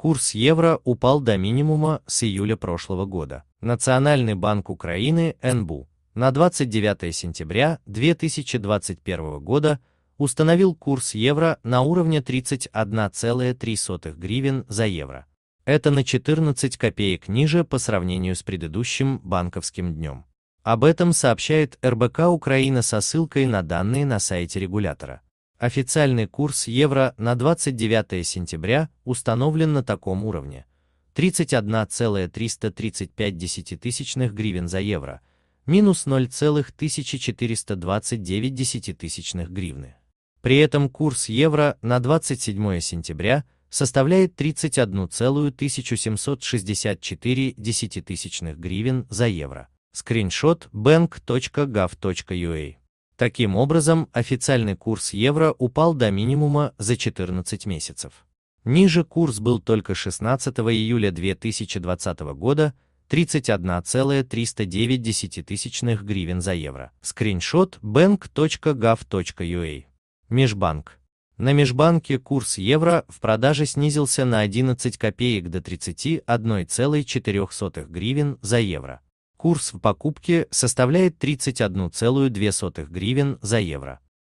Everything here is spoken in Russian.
Курс евро упал до минимума с июля прошлого года. Национальный банк Украины НБУ на 29 сентября 2021 года установил курс евро на уровне 31,3 гривен за евро. Это на 14 копеек ниже по сравнению с предыдущим банковским днем. Об этом сообщает РБК Украина со ссылкой на данные на сайте регулятора. Официальный курс евро на 29 сентября установлен на таком уровне 31,335 гривен за евро, минус 0,1429 гривны. При этом курс евро на 27 сентября составляет 31,1764 гривен за евро. Скриншот bank.gov.ua Таким образом, официальный курс евро упал до минимума за 14 месяцев. Ниже курс был только 16 июля 2020 года 31,309 гривен за евро. Скриншот bank.gov.ua Межбанк. На межбанке курс евро в продаже снизился на 11 копеек до 31,4 гривен за евро. Курс в покупке составляет 31,2 гривен за евро.